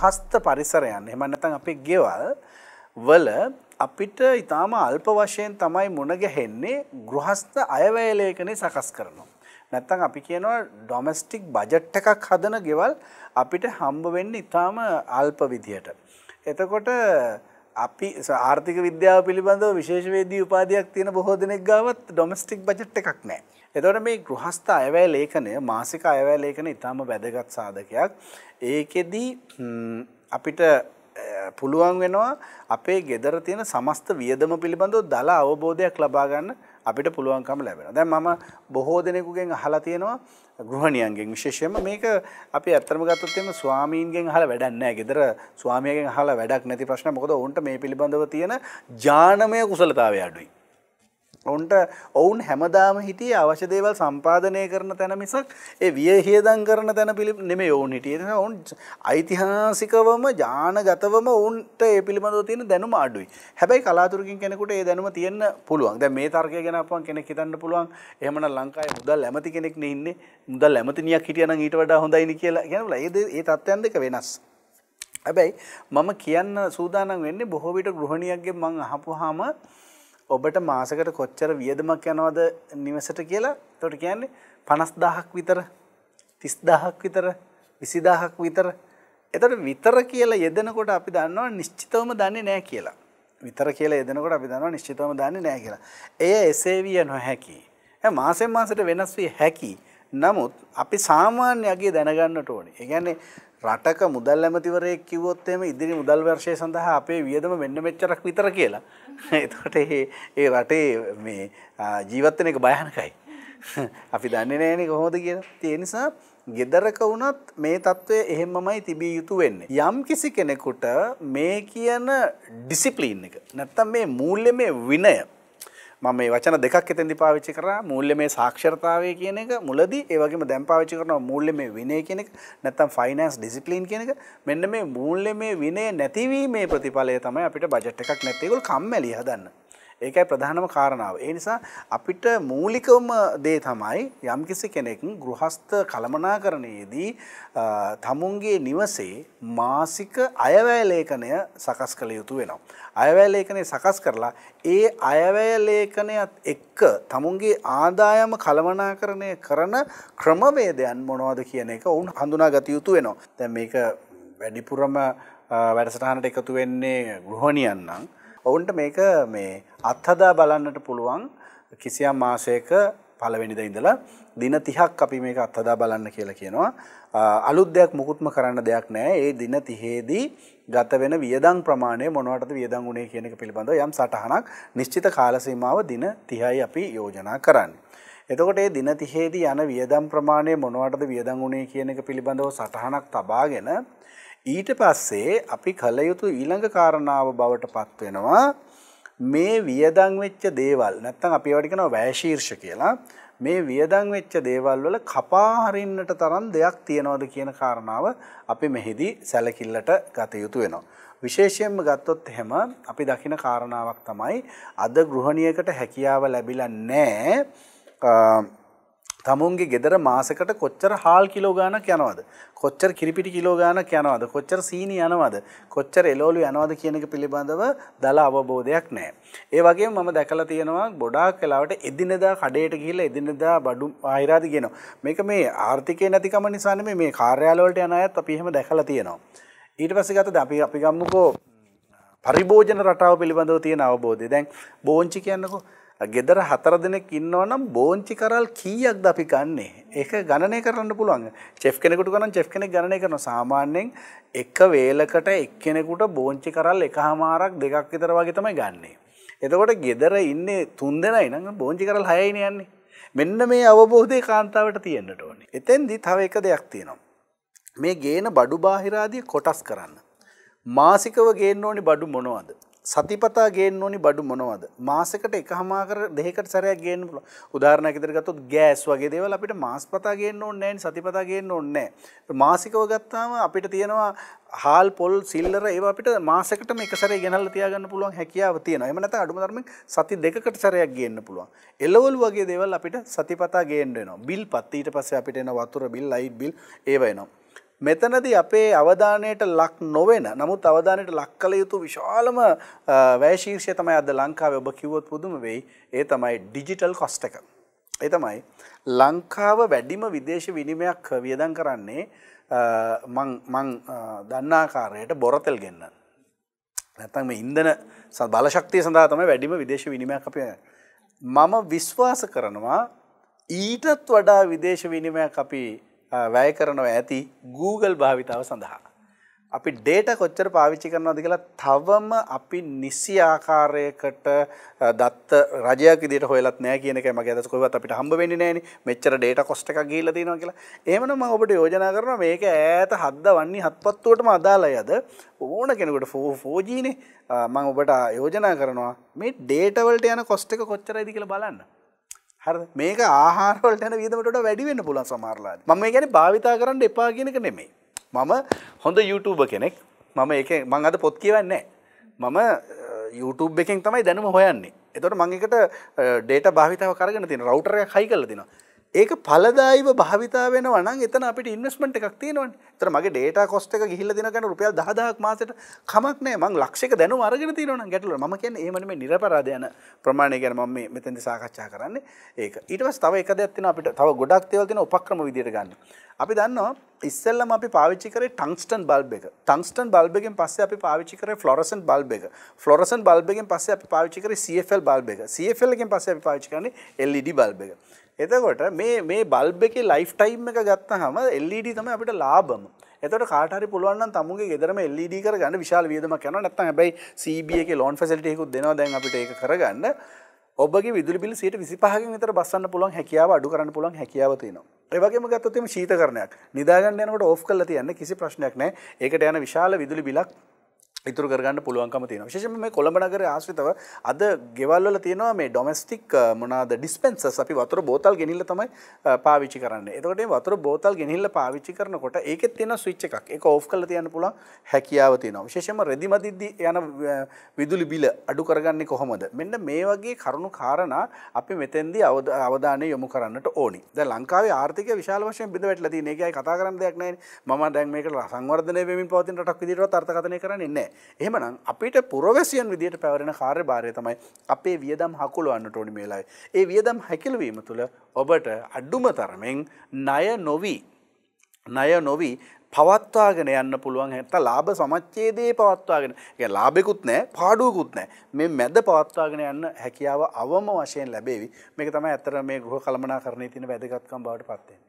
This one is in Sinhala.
ගෘහස්ත පරිසරයන් එහෙම නැත්නම් අපේ ගෙවල් වල අපිට ඊටාම අල්ප වශයෙන් තමයි මුණ ගැහෙන්නේ ගෘහස්ත අයවැය ලේඛනේ සකස් කරනවා. නැත්තම් අපි කියනවා ඩොමස්ටික් බජට් එකක් හදන ගෙවල් අපිට හම්බ වෙන්නේ ඊටාම අල්ප විදියට. එතකොට අපි ආර්ථික විද්‍යාව පිළිබඳව විශේෂවේදී උපාධයක් තියෙන බොහෝ දෙනෙක් ගාවත් ඩොමස්ටික් බජට් එකක් නැහැ. එතකොට මේ ගෘහස්ථ අයවැය ලේඛනය මාසික අයවැය ලේඛන ඉතාම වැදගත් සාධකයක්. ඒකෙදි අපිට පුළුවන් වෙනවා අපේ gedara තියෙන සමස්ත වියදම පිළිබඳව දල අවබෝධයක් ලබා ගන්න අපිට පුළුවන්කම ලැබෙනවා. දැන් මම බොහෝ දෙනෙකුගෙන් අහලා තියෙනවා ගෘහණියන්ගෙන් විශේෂයෙන්ම මේක අපි ඇත්තම ගත්තොත් එimhe ස්වාමීන්ගෙන් අහලා වැඩක් නැහැ. ගෙදර ස්වාමියාගෙන් අහලා වැඩක් නැති ප්‍රශ්න. මොකද ඔවුන්ට මේ පිළිබඳව තියෙන ඥානමය කුසලතාවය අඩුයි. ඔවුන්ට ඔවුන් හැමදාම හිටිය අවශ්‍ය දේවල් සම්පාදනය කරන තැන මිසක් ඒ විය හේදන් කරන තැන පිළි නෙමෙයි ඔවුන් හිටියේ. ඔවුන් ඓතිහාසිකවම ඥානගතවම ඔවුන්ට ඒ පිළිබඳව තියෙන දැනුම අඩුයි. හැබැයි කලාතුරකින් කෙනෙකුට ඒ දැනුම තියෙන්න පුළුවන්. දැන් මේ තර්කය ගැන අපුවන් කෙනෙක් හිතන්න පුළුවන්. එහෙමනම් ලංකාවේ මුදල් ඇමති කෙනෙක් නේ ඉන්නේ. මුදල් ඇමතිනියක් හිටියනම් ඊට වඩා හොඳයිනේ කියලා කියනවා. ඒ ඒ තත්ත්වයන් දෙක වෙනස්. හැබැයි මම කියන්න සූදානම් වෙන්නේ බොහෝ විට ගෘහණියක්ගෙන් මං අහපුවාම ඔබට මාසකට කොච්චර වියදමක් යනවද නිවසට කියලා තොට කියන්නේ පනස්දාහක් විතර තිස්දාහක් විතර විසිදාහක් විතර එතට විතර කියලා යෙදෙනකොට අපි දන්නවා නිශ්චිතවම දන්නේ නෑ කියලා විතර කියලා යෙදෙනකොට අපි දන්නවා නිශ්චිතවම දන්නේ නෑ කියලා එය එසේ විය නොහැකි මාසෙන් මාසට වෙනස් වී හැකි නමුත් අපි සාමාන්‍ය අගේ දැනගන්නට ඕනේ. ඒ කියන්නේ රටක මුදල් ඇමතිවරයෙක් කිව්වොත් එහෙම ඉදිරි මුදල් වර්ෂය සඳහා අපේ වියදම මෙන්න මෙච්චරක් විතර කියලා. එතකොට ඒ ඒ රටේ මේ ජීවත් වෙන එක භයානකයි. අපි දන්නේ නැහැනේ කොහොමද කියලා. ඒ නිසා ගෙදරක වුණත් මේ தત્ත්වය එහෙමමයි තිබිය යුතු වෙන්නේ. යම් කිසි කෙනෙකුට මේ කියන ඩිසිප්ලින් එක නැත්තම් මේ මූල්‍යමය විනය මම මේ වචන දෙකක් එතෙන්දි පාවිච්චි කරා මූල්‍යමය සාක්ෂරතාවය කියන එක මුලදී ඒ වගේම දැන් පාවිච්චි කරනවා මූල්‍යමය විනය කියන එක නැත්නම් ෆයිනෑන්ස් ඩිසිප්ලින් කියන එක මෙන්න මේ මූල්‍යමය විනය නැතිවීමේ ප්‍රතිඵලය තමයි අපිට බජට් එකක් නැති ඒගොල්ලෝ කම්මැලි හදන්නේ ඒකයි ප්‍රධානම කාරණාව. ඒ නිසා අපිට මූලිකවම දේ තමයි යම්කිසි කෙනෙක් ගෘහස්ත කළමනාකරණයේදී තමුන්ගේ නිවසේ මාසික අයවැය ලේඛනය සකස් කළ යුතු වෙනවා. අයවැය ලේඛනය සකස් කරලා ඒ අයවැය ලේඛනයත් එක්ක තමුන්ගේ ආදායම කළමනාකරණය කරන ක්‍රමවේදයන් මොනවද කියන එක ඔවුන් හඳුනා ගත යුතු වෙනවා. දැන් මේක වැඩිපුරම වැඩසටහනට එකතු වෙන්නේ ගෘහණියන් නම් ඔවුන්ට මේක මේ අත්හදා බලන්නට පුළුවන් කිසියම් මාසයක පළවෙනිද ඉඳලා දින 30ක් අපි මේක අත්හදා බලන්න කියලා කියනවා. අලුත් දෙයක් මුකුත්ම කරන්න දෙයක් නැහැ. ඒ දින 30ේදී ගත වෙන වියදම් ප්‍රමාණය මොනවටද වියදම් වුනේ කියන එක පිළිබඳව යම් සටහනක් නිශ්චිත කාල සීමාව දින 30යි අපි යෝජනා කරන්නේ. එතකොට මේ දින 30ේදී යන වියදම් ප්‍රමාණය මොනවටද වියදම් වුනේ කියන එක පිළිබඳව සටහනක් තබාගෙන ඊට පස්සේ අපි කළ යුතු ඊළඟ කාරණාව බවට පත් වෙනවා මේ වියදම් වෙච්ච දේවල් නැත්නම් අපි ඒවට කියනවා වැය ශීර්ෂ කියලා මේ වියදම් වෙච්ච දේවල් වල කපා හරින්නට තරම් දෙයක් තියනවද කියන කාරණාව අපි මෙහිදී සැලකිල්ලට ගත යුතු වෙනවා. විශේෂයෙන්ම ගත්තොත් එහෙම අපි දකින කාරණාවක් තමයි අද ගෘහණියකට හැකියාව ලැබිලා නැහැ තමුන්ගේ ගෙදර මාසකට කොච්චර හාල් කිලෝ ගානක් යනවද කොච්චර කිරිපිටි කිලෝ ගානක් යනවද කොච්චර සීනි යනවද කොච්චර එළවලු යනවද කියන එක පිළිබඳව දල අවබෝධයක් නැහැ. ඒ වගේම මම දැකලා තියෙනවා ගොඩාක් වෙලාවට එදිනෙදා කඩේට ගිහිල්ලා එදිනෙදා බඩු ආයිරාදි කියනවා. මේක මේ ආර්ථිකේ නැතිකම නිසා නෙමෙයි මේ කාර්යාල වලට යන අයත් අපි එහෙම දැකලා තියෙනවා. ඊට පස්සේ ගත්තද අපි අපි ගම්මුකෝ පරිභෝජන රටාව පිළිබඳව තියෙන අවබෝධය. දැන් බෝංචි කියන්නකෝ ගෙදර හතර දෙනෙක් ඉන්නවනම් බෝංචි කරල් කීයක්ද අපි කන්නේ? ඒක ගණනය කරන්න පුළුවන්. chef කෙනෙකුට ගණන් chef කෙනෙක් ගණනය කරනවා. සාමාන්‍යයෙන් එක වේලකට එක්කෙනෙකුට බෝංචි කරල් එකහමාරක් දෙකක් විතර වගේ තමයි ගන්නෙ. එතකොට ගෙදර ඉන්නේ තුන් දෙනයි නම් බෝංචි කරල් හයයිනේ යන්නේ. මෙන්න මේ අවබෝධය කාන්තාවට තියෙන්න ඕනේ. එතෙන්දි තව එක දෙයක් තියෙනවා. මේ ගේන බඩු බාහිරාදී කොටස් කරන්න. මාසිකව ගේන්න ඕනේ බඩු මොනවද? සතිපතා ගේන්න ඕනි බඩු මොනවද මාසකට එකහමාකර දෙකකට සැරයක් ගේන්න පුළුවන් උදාහරණයක් විදිහට ගත්තොත් ගෑස් වගේ දේවල් අපිට මාසපතා ගේන්න ඕනේ නැහැ සතිපතා ගේන්න ඕනේ නැහැ මාසිකව ගත්තාම අපිට තියෙනවා හාල් පොල් සිල්ලර ඒවා අපිට මාසයකටම එක සැරේ ගෙනල්ලා තියාගන්න පුළුවන් හැකියාව තියෙනවා එහෙම නැත්නම් අඩුම ධර්මයෙන් සති දෙකකට සැරයක් ගේන්න පුළුවන් එළවලු වගේ දේවල් අපිට සතිපතා ගේන්න වෙනවා බිල් පත් ඊට පස්සේ අපිට එන වතුර බිල් ලයිට් බිල් ඒවා එනවා මෙතනදී අපේ අවධානයට ලක් නොවෙන නමුත් අවධානයට ලක් කළ යුතු විශාලම වැෑශීර්ෂය තමයි අද ලංකාව ඔබ කිවොත් පුදුම වෙයි ඒ තමයි ඩිජිටල් කොස්ට එක. ඒ තමයි ලංකාව වැඩිම විදේශ විනිමයක් වියදන් කරන්නේ මං දන්නාකාරයට බොරතෙල් ගෙන්න්න. නැතම ඉන්දන බලශක්තිය සඳහා තමයි වැඩිම විදේශ විනිමයක් අපය. මම විශ්වාස කරනවා ඊටත් වඩා විදේශ විනිමයක් අපි වැය කරනවා ඇති Google භාවිතාව සඳහා. අපි ඩේට කොච්චර පාවිච්චි කරනවද කියලා තවම අපි නිසි ආකාරයකට දත්ත රජයක් විදිහට හොයලත් නැහැ කියන එකයි මගේ අදහස කොහෙවත් අපිට හම්බ වෙන්නේ නැහෙනි මෙච්චර ඩේටා කොස්ට් එකක් ගිහිල්ලා තියෙනවා කියලා. එහෙමනම් මම ඔබට යෝජනා කරනවා මේක ඈත හද්දවන්නේ හත්පත්තුවටම අදාළයි අද ඕන කෙනෙකුට 4G නේ මම ඔබට යෝජනා කරනවා මේ ඩේටා වලට යන කොස්ට් එක කොච්චරයිද කියලා බලන්න. හර මේක ආහාරවලට යන වියදමට වැඩිවෙන්න පුළුවන් සමහරලාට. මම මේ කියන්නේ භාවිතා කරන්න එපා කියන එක නෙමෙයි. මම හොඳ YouTuber කෙනෙක්. මම ඒක මං අද පොත් කියවන්නේ නැහැ. මම YouTube එකෙන් තමයි දැනුම හොයන්නේ. එතකොට මං එකට ඩේටා භාවිතාව කරගෙන තියෙන රවුටර් එකක් හයි කරලා දෙනවා. ඒක පලදායිව භාවිතා වෙන වනන් එතන අපිට ඉන්වස්මට එකක් තියෙනවන් තර මගේ ඩේට කොස්ට එක හිල්ල දෙනකට රුපියල් දහදක් මාසට කමක්නෑ මං ලක්ෂක දැන අරගෙන තියනවන ගැටල ම කියන ඒමන මේ නිරපරාධයන ප්‍රමාණය ගැන මම මෙතැදි සාකච්ඡා කරන්නේ ඒක ඊටවස් තව එක දෙයක්ත්තින අපිට තව ගොඩක් තේවතින උපක්‍රම විදිර ගන්න අපි දන්නවා ඉස්සල්ලම අපි පාවිච්චි කරේ ටංස්ටන් බල්බ එක ටංස්ටන් බල්බගෙන් පස්සේ අපි පාවිච්චි කරේ ෆ්ලොරසන් බල්බ එක ෆ්ලොරසන් බල්බගෙන් පස්සේ අපි පාවිච්චි කරේ CFL බල්බ එක CFL එකෙන් පස්සේ අපි පාවිච්චි කරන්නේ LED බල්බ එක එතකොට මේ මේ බල්බ එකේ ලයිෆ් ටයිම් එක ගත්තහම LED තමයි අපිට ලාභම. එතකොට කාට හරි පුළුවන් නම් තමුන්ගේ ගෙදරම LED කරගන්න විශාල වියදමක් කරනවා නැත්නම් හැබැයි CB එකේ ලෝන් ෆැසිලිටි එකකුත් දෙනවා දැන් අපිට ඒක කරගන්න. ඔබගේ විදුලි බිල් 125කින් විතර බස්සන්න පුළුවන් හැකියාව අඩු කරන්න පුළුවන් හැකියාව තියෙනවා. ඒ වගේම ගත්තොත් එimhe ශීතකරණයක්. නිදාගන්න යනකොට ඕෆ් කරලා තියන්න කිසි ප්‍රශ්නයක් නැහැ. ඒකට යන විශාල විදුලි බිලක් ඉතුර කරගන්න පුළුවන්කම තියෙන විශේෂම මේ කොළඹනගර ආශ්‍රිතව අද ගෙවල්වල තියෙනවා මේ ඩොමස්ටික් මොනාද ඩිස්පෙන්සස් අපි වතුර බෝතල් ගෙනිල්ල තමයි පාවිච්චි කරන්න එතකොට වතුර බෝතල් ගෙනිල්ල පාවිච්චි කරනකොට ඒකෙත් තියෙන ස්විච් එකක් ඒක ඕෆ් කරලා තියන්න පුළුවන් හැකියාව තියෙනවා විශේෂම රෙදිමදිද්දි යන විදුලි බිල අඩු කරගන්නේ කොහොමද මෙන්න මේ වගේ කරුණු කාරණා අපි මෙතෙන්දී අවධානය යොමු කරන්නට ඕනි දැන් ලංකාවේ ආර්ථිකය විශාල වශයෙන් බිඳ වැටලා තියෙන එකයි කතා කරන්න දෙයක් නැහැ මම දැන් මේක සංවර්ධනය වෙමින් පවතින රටක් විදිහට අර්ථකථනය කරන්නේ නැහැ නෑ. එහෙමනම් අපිට පුරවැසියන් විදිහට පැවරෙන කාර්යභාරය තමයි අපේ වියදම් හකුලවන්න ඕනි මේලයි. ඒ වියදම් හැකිලවීම තුළ ඔබට අඩුම තරමෙන් ණය නොවී ණය නොවී පවත්වාගෙන යන්න පුළුවන් හැත්ත ලාභ සමච්චේදයේ පවත්වාගෙන ලාබෙකුත් නෑ පාඩුවකුත් නෑ මේ මැද පවත්වාගෙන යන්න හැකියාව අවම වශයෙන් ලැබේවි මේක තමයි ඇත්තර මේ ගෘහ කළමනා කරණය තින වැදගත්කම් බවට පත්වෙන්.